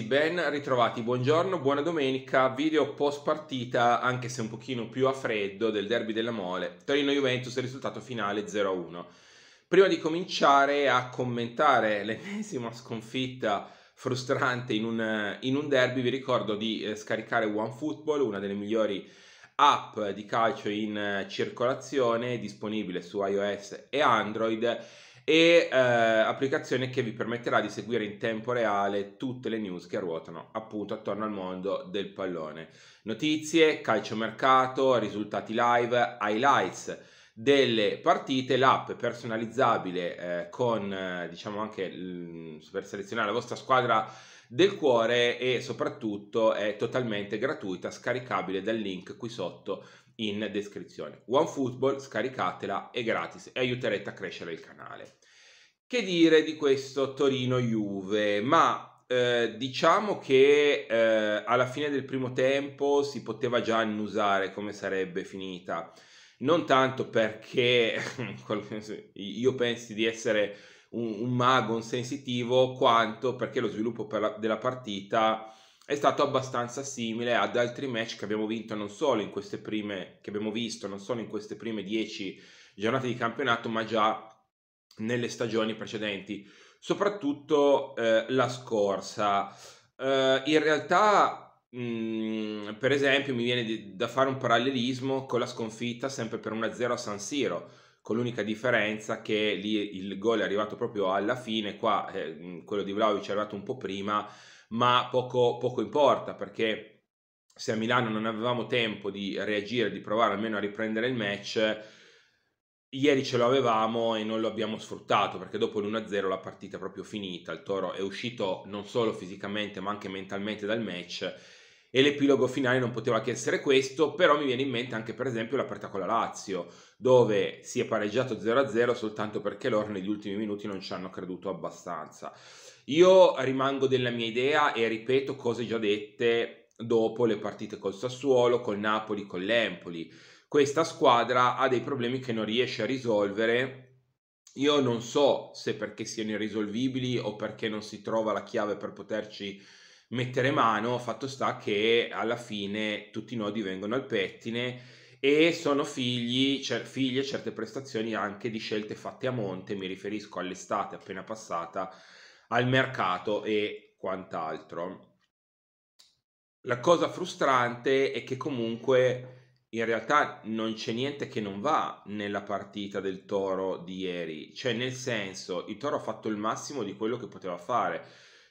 ragazzi, ben ritrovati, buongiorno, buona domenica, video post partita, anche se un pochino più a freddo, del derby della Mole, Torino-Juventus, risultato finale 0-1. Prima di cominciare a commentare l'ennesima sconfitta frustrante in un, in un, derby, vi ricordo di eh, scaricare OneFootball, una delle migliori app di calcio in eh, circolazione, disponibile su iOS e Android, e eh, applicazione che vi permetterà di seguire in tempo reale tutte le news che ruotano appunto attorno al mondo del pallone. Notizie, calciomercato, risultati live, highlights delle partite, l'app personalizzabile eh, con eh, diciamo anche l- per selezionare la vostra squadra del cuore e soprattutto è totalmente gratuita, scaricabile dal link qui sotto in descrizione. One Football, scaricatela, è gratis e aiuterete a crescere il canale. Che dire di questo Torino-Juve? Ma eh, diciamo che eh, alla fine del primo tempo si poteva già annusare come sarebbe finita. Non tanto perché io pensi di essere un, un mago, un sensitivo, quanto perché lo sviluppo la, della partita è stato abbastanza simile ad altri match che abbiamo vinto non solo in queste prime, che abbiamo visto non solo in queste prime 10 giornate di campionato, ma già nelle stagioni precedenti, soprattutto eh, la scorsa. Eh, in realtà, mh, mm, per esempio, mi viene di, da fare un parallelismo con la sconfitta sempre per 1-0 a San Siro, con l'unica differenza che lì il gol è arrivato proprio alla fine, qua eh, mm, quello di Vlaovic è arrivato un po' prima ma poco, poco importa perché se a Milano non avevamo tempo di reagire, di provare almeno a riprendere il match, ieri ce lo avevamo e non lo abbiamo sfruttato perché dopo l'1-0 la partita è proprio finita, il Toro è uscito non solo fisicamente ma anche mentalmente dal match e l'epilogo finale non poteva che essere questo, però mi viene in mente anche per esempio la partita con la Lazio, dove si è pareggiato 0-0 soltanto perché loro negli ultimi minuti non ci hanno creduto abbastanza. Io rimango della mia idea e ripeto cose già dette dopo le partite col Sassuolo, col Napoli, con l'Empoli. Questa squadra ha dei problemi che non riesce a risolvere. Io non so se perché siano irrisolvibili o perché non si trova la chiave per poterci mettere mano, fatto sta che alla fine tutti i nodi vengono al pettine e sono figli, cer- figlie certe prestazioni anche di scelte fatte a monte, mi riferisco all'estate appena passata al mercato e quant'altro. La cosa frustrante è che comunque in realtà non c'è niente che non va nella partita del Toro di ieri, cioè nel senso il Toro ha fatto il massimo di quello che poteva fare.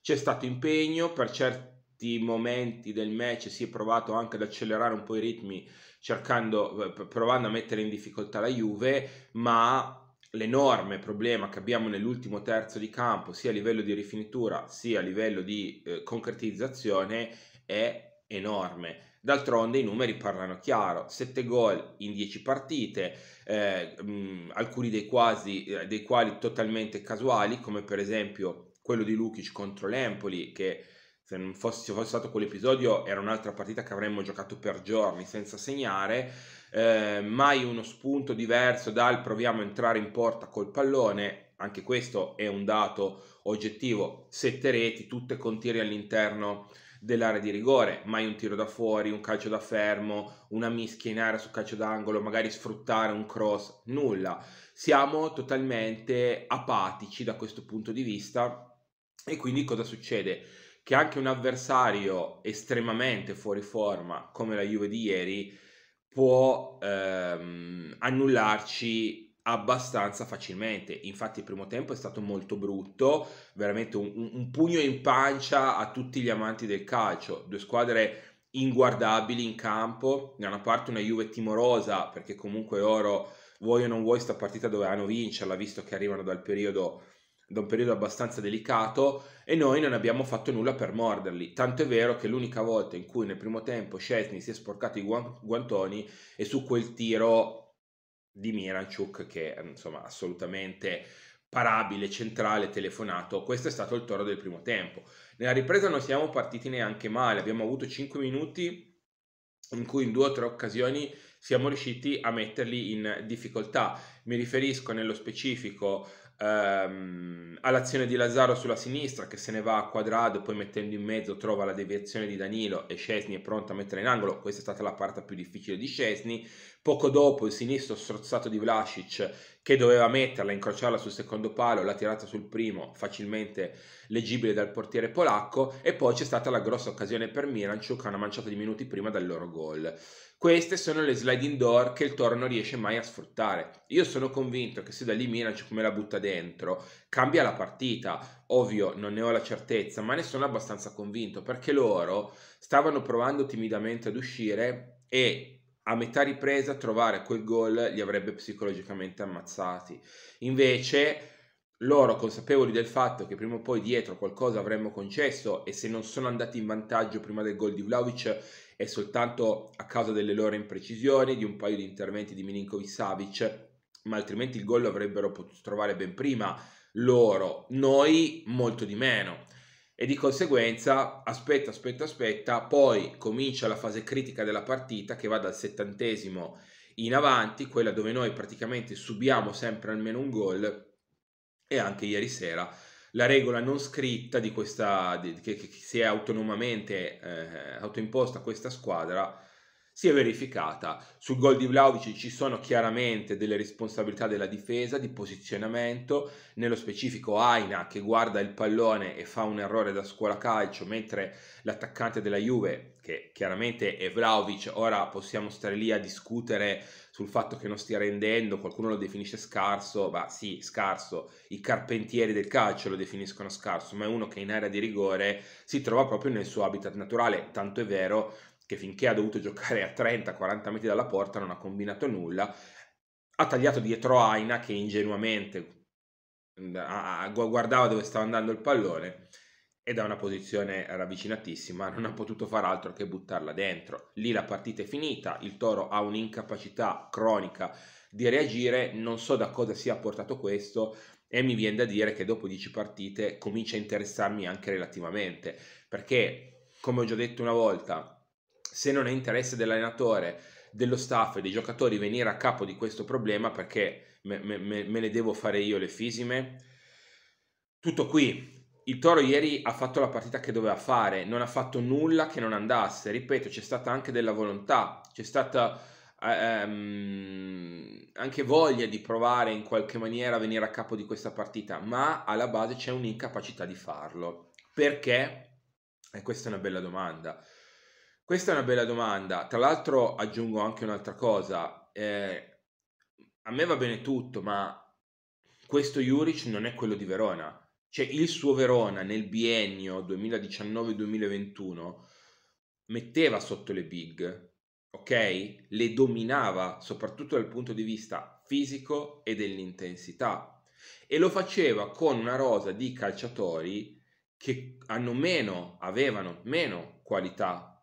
C'è stato impegno per certi momenti del match, si è provato anche ad accelerare un po' i ritmi cercando eh, provando a mettere in difficoltà la Juve, ma l'enorme problema che abbiamo nell'ultimo terzo di campo, sia a livello di rifinitura sia a livello di eh, concretizzazione, è enorme. D'altronde i numeri parlano chiaro, 7 gol in 10 partite, eh, mh, alcuni dei, quasi, eh, dei quali totalmente casuali, come per esempio quello di Lukic contro l'Empoli che se non fosse, fosse stato quell'episodio era un'altra partita che avremmo giocato per giorni senza segnare, eh, mai uno spunto diverso dal proviamo a entrare in porta col pallone, anche questo è un dato oggettivo, sette reti, tutte con tiri all'interno dell'area di rigore, mai un tiro da fuori, un calcio da fermo, una mischia in area su calcio d'angolo, magari sfruttare un cross, nulla. Siamo totalmente apatici da questo punto di vista e quindi cosa succede? che anche un avversario estremamente fuori forma come la Juve di ieri può ehm, annullarci abbastanza facilmente. Infatti, il primo tempo è stato molto brutto, veramente un, un, pugno in pancia a tutti gli amanti del calcio. Due squadre inguardabili in campo, da una parte una Juve timorosa perché comunque loro vuoi o non vuoi sta partita dovevano vincerla visto che arrivano dal periodo da un periodo abbastanza delicato e noi non abbiamo fatto nulla per morderli. Tanto è vero che l'unica volta in cui nel primo tempo Scesni si è sporcato i guantoni è su quel tiro di Miranchuk che insomma assolutamente parabile, centrale, telefonato. Questo è stato il toro del primo tempo. Nella ripresa non siamo partiti neanche male, abbiamo avuto 5 minuti in cui in due o tre occasioni siamo riusciti a metterli in difficoltà. Mi riferisco nello specifico ehm, all'azione di Lazzaro sulla sinistra che se ne va a quadrado, poi mettendo in mezzo trova la deviazione di Danilo e Scesni è pronto a mettere in angolo, questa è stata la parte più difficile di Scesni, poco dopo il sinistro strozzato di Vlasic che doveva metterla, incrociarla sul secondo palo, l'ha tirata sul primo, facilmente leggibile dal portiere polacco e poi c'è stata la grossa occasione per Miranchuk, una manciata di minuti prima del loro gol. Queste sono le sliding door che il Toro non riesce mai a sfruttare. Io sono convinto che se da lì Milan come la butta dentro, cambia la partita. Ovvio, non ne ho la certezza, ma ne sono abbastanza convinto perché loro stavano provando timidamente ad uscire e a metà ripresa trovare quel gol li avrebbe psicologicamente ammazzati. Invece loro consapevoli del fatto che prima o poi dietro qualcosa avremmo concesso e se non sono andati in vantaggio prima del gol di Vlaovic e soltanto a causa delle loro imprecisioni, di un paio di interventi di Milinkovic Savic, ma altrimenti il gol avrebbero potuto trovare ben prima loro, noi molto di meno. E di conseguenza aspetta, aspetta, aspetta, poi comincia la fase critica della partita che va dal settantesimo in avanti, quella dove noi praticamente subiamo sempre almeno un gol e anche ieri sera la regola non scritta di questa, di, che, che, si è autonomamente eh, autoimposta questa squadra si è verificata. Sul gol di Vlaovic ci sono chiaramente delle responsabilità della difesa, di posizionamento, nello specifico Aina che guarda il pallone e fa un errore da scuola calcio, mentre l'attaccante della Juve, che chiaramente è Vlaovic, ora possiamo stare lì a discutere sul fatto che non stia rendendo, qualcuno lo definisce scarso, ma sì, scarso, i carpentieri del calcio lo definiscono scarso, ma è uno che in area di rigore si trova proprio nel suo habitat naturale, tanto è vero che finché ha dovuto giocare a 30-40 metri dalla porta non ha combinato nulla, ha tagliato dietro Aina che ingenuamente mm, guardava dove stava andando il pallone e da una posizione ravvicinatissima non ha potuto far altro che buttarla dentro. Lì la partita è finita, il Toro ha un'incapacità cronica di reagire, non so da cosa sia portato questo e mi viene da dire che dopo 10 partite comincia a interessarmi anche relativamente, perché come ho già detto una volta, se non è interesse dell'allenatore, dello staff e dei giocatori venire a capo di questo problema, perché me, me, me ne devo fare io le fisime? Tutto qui, il Toro ieri ha fatto la partita che doveva fare, non ha fatto nulla che non andasse, ripeto, c'è stata anche della volontà, c'è stata eh, ehm, anche voglia di provare in qualche maniera a venire a capo di questa partita, ma alla base c'è un'incapacità di farlo. Perché? E questa è una bella domanda. Questa è una bella domanda. Tra l'altro aggiungo anche un'altra cosa. Eh, a me va bene tutto, ma questo Juric non è quello di Verona cioè il suo Verona nel biennio 2019-2021 metteva sotto le big, ok? Le dominava soprattutto dal punto di vista fisico e dell'intensità e lo faceva con una rosa di calciatori che hanno meno, avevano meno qualità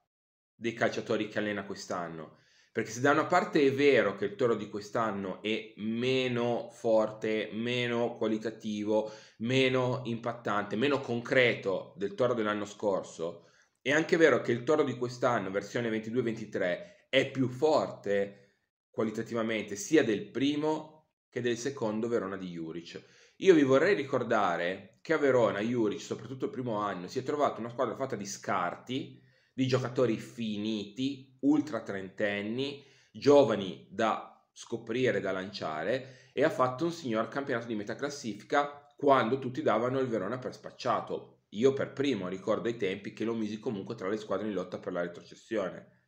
dei calciatori che allena quest'anno perché se da una parte è vero che il toro di quest'anno è meno forte, meno qualitativo, meno impattante, meno concreto del toro dell'anno scorso, è anche vero che il toro di quest'anno, versione 22-23, è più forte qualitativamente sia del primo che del secondo Verona di Juric. Io vi vorrei ricordare che a Verona Juric, soprattutto il primo anno, si è trovata una squadra fatta di scarti, di giocatori finiti, ultra trentenni, giovani da scoprire, da lanciare e ha fatto un signor campionato di metà classifica quando tutti davano il Verona per spacciato. Io per primo ricordo ai tempi che lo misi comunque tra le squadre in lotta per la retrocessione.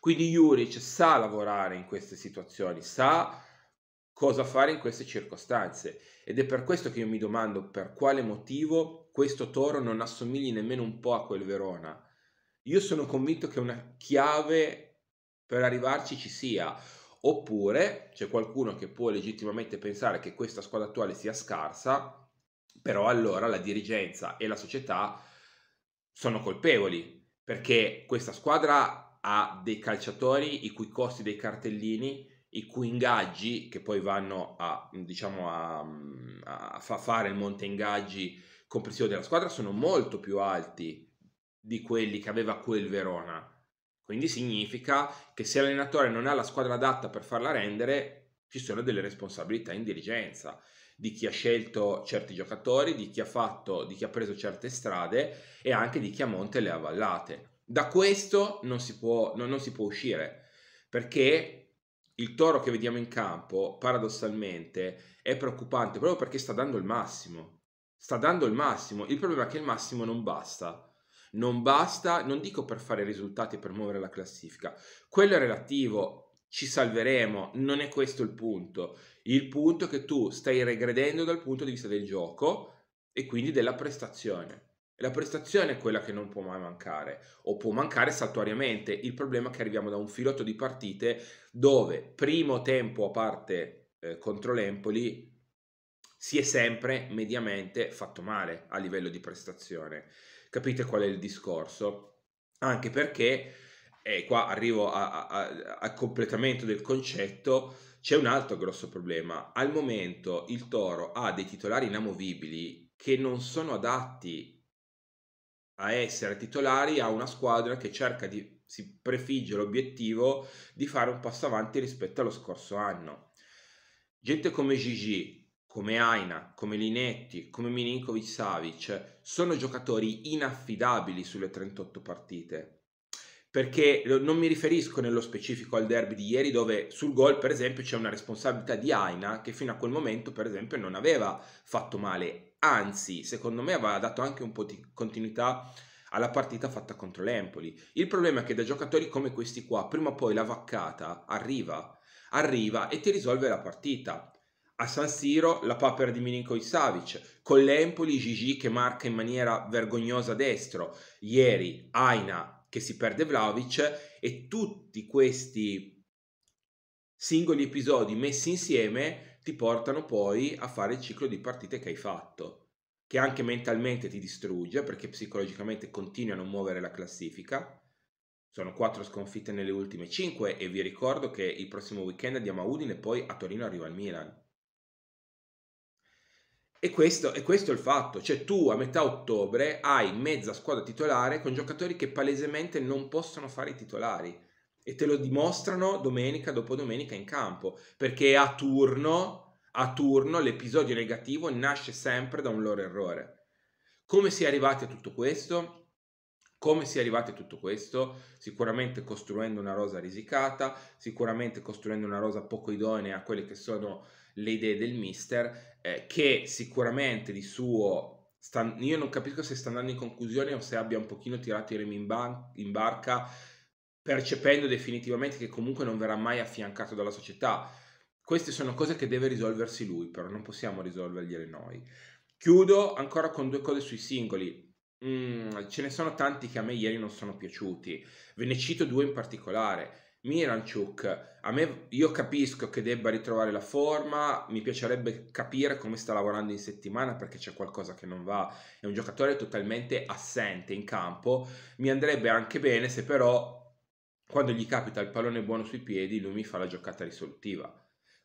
Quindi Juric sa lavorare in queste situazioni, sa cosa fare in queste circostanze ed è per questo che io mi domando per quale motivo questo Toro non assomigli nemmeno un po' a quel Verona io sono convinto che una chiave per arrivarci ci sia. Oppure c'è qualcuno che può legittimamente pensare che questa squadra attuale sia scarsa, però allora la dirigenza e la società sono colpevoli, perché questa squadra ha dei calciatori i cui costi dei cartellini i cui ingaggi che poi vanno a, diciamo, a, a fa fare il monte ingaggi complessivo della squadra sono molto più alti di quelli che aveva quel Verona. Quindi significa che se l'allenatore non ha la squadra adatta per farla rendere, ci sono delle responsabilità in dirigenza di chi ha scelto certi giocatori, di chi ha fatto, di chi ha preso certe strade e anche di chi a monte le ha avallate. Da questo non si può, non, non si può uscire perché il toro che vediamo in campo, paradossalmente, è preoccupante proprio perché sta dando il massimo. Sta dando il massimo. Il problema è che il massimo non basta non basta, non dico per fare risultati per muovere la classifica, quello è relativo, ci salveremo, non è questo il punto. Il punto è che tu stai regredendo dal punto di vista del gioco e quindi della prestazione. La prestazione è quella che non può mai mancare, o può mancare saltuariamente. Il problema è che arriviamo da un filotto di partite dove primo tempo a parte eh, contro l'Empoli si è sempre mediamente fatto male a livello di prestazione. Capite qual è il discorso? Anche perché, e eh, qua arrivo al completamento del concetto, c'è un altro grosso problema. Al momento il toro ha dei titolari inamovibili che non sono adatti a essere titolari a una squadra che cerca di si prefigge l'obiettivo di fare un passo avanti rispetto allo scorso anno. Gente come Gigi, come Aina, come Linetti, come Milinkovic Savic sono giocatori inaffidabili sulle 38 partite perché non mi riferisco nello specifico al derby di ieri dove sul gol per esempio c'è una responsabilità di Aina che fino a quel momento per esempio non aveva fatto male, anzi secondo me aveva dato anche un po' di continuità alla partita fatta contro l'Empoli. Il problema è che da giocatori come questi qua prima o poi la vaccata arriva, arriva e ti risolve la partita a San Siro la papera di Milinkovic Savic, con l'Empoli Gigi che marca in maniera vergognosa destro, ieri Aina che si perde Vlaovic e tutti questi singoli episodi messi insieme ti portano poi a fare il ciclo di partite che hai fatto, che anche mentalmente ti distrugge perché psicologicamente continui a non muovere la classifica. Sono quattro sconfitte nelle ultime cinque e vi ricordo che il prossimo weekend andiamo a Udine e poi a Torino arriva il Milan. E questo, e questo, è il fatto, cioè tu a metà ottobre hai mezza squadra titolare con giocatori che palesemente non possono fare i titolari e te lo dimostrano domenica dopo domenica in campo, perché a turno, a turno l'episodio negativo nasce sempre da un loro errore. Come si è arrivati a tutto questo? Come si è arrivati a tutto questo? Sicuramente costruendo una rosa risicata, sicuramente costruendo una rosa poco idonea a quelle che sono le idee del mister, eh, che sicuramente di suo... Sta, io non capisco se sta andando in conclusione o se abbia un pochino tirato i remi in, ban- in barca, percependo definitivamente che comunque non verrà mai affiancato dalla società. Queste sono cose che deve risolversi lui, però non possiamo risolvergliele noi. Chiudo ancora con due cose sui singoli. Mm, ce ne sono tanti che a me ieri non sono piaciuti. Ve ne cito due in particolare. Miranchuk, a me io capisco che debba ritrovare la forma, mi piacerebbe capire come sta lavorando in settimana perché c'è qualcosa che non va. È un giocatore totalmente assente in campo. Mi andrebbe anche bene se però quando gli capita il pallone buono sui piedi, lui mi fa la giocata risolutiva,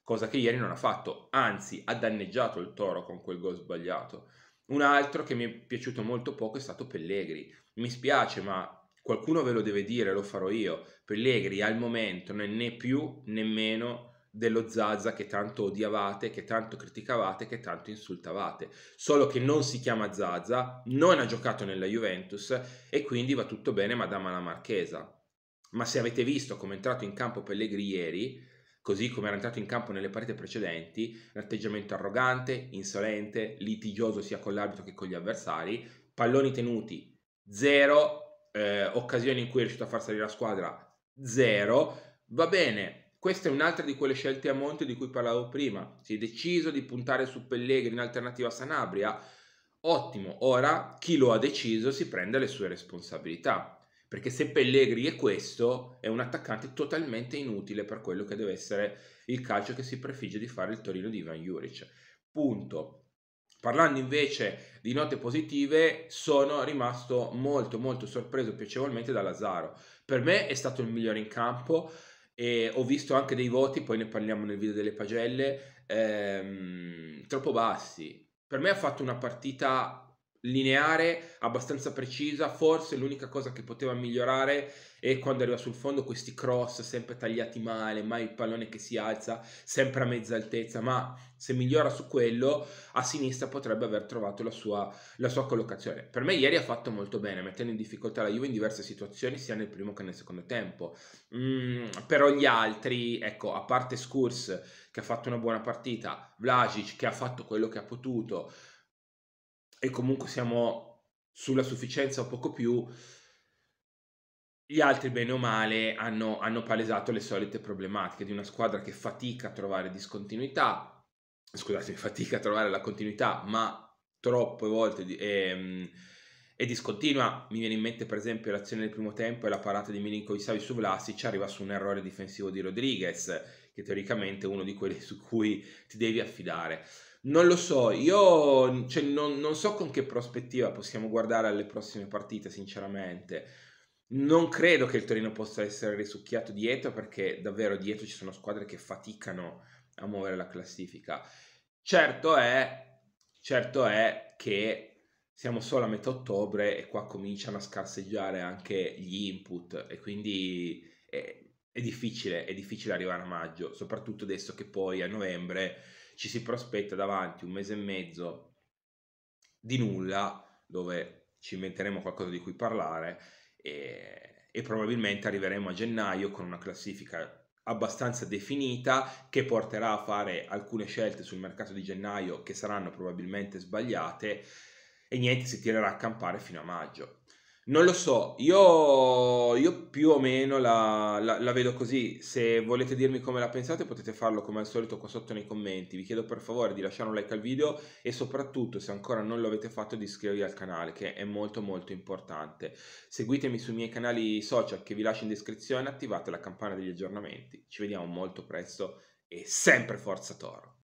cosa che ieri non ha fatto, anzi ha danneggiato il Toro con quel gol sbagliato. Un altro che mi è piaciuto molto poco è stato Pellegri. Mi spiace, ma qualcuno ve lo deve dire, lo farò io. Pellegri al momento non è né più né meno dello Zaza che tanto odiavate, che tanto criticavate, che tanto insultavate. Solo che non si chiama Zaza, non ha giocato nella Juventus e quindi va tutto bene Madama la Marchesa. Ma se avete visto come è entrato in campo Pellegri ieri, così come era entrato in campo nelle partite precedenti, l'atteggiamento arrogante, insolente, litigioso sia con l'arbitro che con gli avversari, palloni tenuti zero, eh, occasioni in cui è riuscito a far salire la squadra zero, va bene. Questa è un'altra di quelle scelte a monte di cui parlavo prima. Si è deciso di puntare su Pellegrini in alternativa a Sanabria. Ottimo, ora chi lo ha deciso si prende le sue responsabilità perché se Pellegri è questo, è un attaccante totalmente inutile per quello che deve essere il calcio che si prefigge di fare il Torino di Ivan Juric. Punto. Parlando invece di note positive, sono rimasto molto molto sorpreso piacevolmente da Lazaro. Per me è stato il migliore in campo e ho visto anche dei voti, poi ne parliamo nel video delle pagelle, ehm, troppo bassi. Per me ha fatto una partita lineare, abbastanza precisa, forse l'unica cosa che poteva migliorare è quando arriva sul fondo questi cross sempre tagliati male, mai il pallone che si alza, sempre a mezza altezza, ma se migliora su quello, a sinistra potrebbe aver trovato la sua, la sua collocazione. Per me ieri ha fatto molto bene, mettendo in difficoltà la Juve in diverse situazioni, sia nel primo che nel secondo tempo. Mm, però gli altri, ecco, a parte Skurs che ha fatto una buona partita, Vlasic che ha fatto quello che ha potuto, e comunque siamo sulla sufficienza o poco più, gli altri bene o male hanno, hanno palesato le solite problematiche di una squadra che fatica a trovare discontinuità, scusate, fatica a trovare la continuità, ma troppe volte ehm, è, e, discontinua. Mi viene in mente, per esempio, l'azione del primo tempo e la parata di Milinkovic savi su Vlasic arriva su un errore difensivo di Rodriguez, che teoricamente è uno di quelli su cui ti devi affidare. Non lo so, io cioè, non, non, so con che prospettiva possiamo guardare alle prossime partite, sinceramente. Non credo che il Torino possa essere risucchiato dietro perché davvero dietro ci sono squadre che faticano a muovere la classifica. Certo è, certo è che siamo solo a metà ottobre e qua cominciano a scarseggiare anche gli input e quindi è, è difficile, è difficile arrivare a maggio, soprattutto adesso che poi a novembre ci si prospetta davanti un mese e mezzo di nulla, dove ci inventeremo qualcosa di cui parlare e, e probabilmente arriveremo a gennaio con una classifica abbastanza definita che porterà a fare alcune scelte sul mercato di gennaio che saranno probabilmente sbagliate e niente si tirerà a campare fino a maggio. Non lo so, io, io più o meno la, la, la, vedo così, se volete dirmi come la pensate potete farlo come al solito qua sotto nei commenti, vi chiedo per favore di lasciare un like al video e soprattutto se ancora non lo avete fatto di iscrivervi al canale che è molto molto importante. Seguitemi sui miei canali social che vi lascio in descrizione, attivate la campana degli aggiornamenti, ci vediamo molto presto e sempre Forza Toro!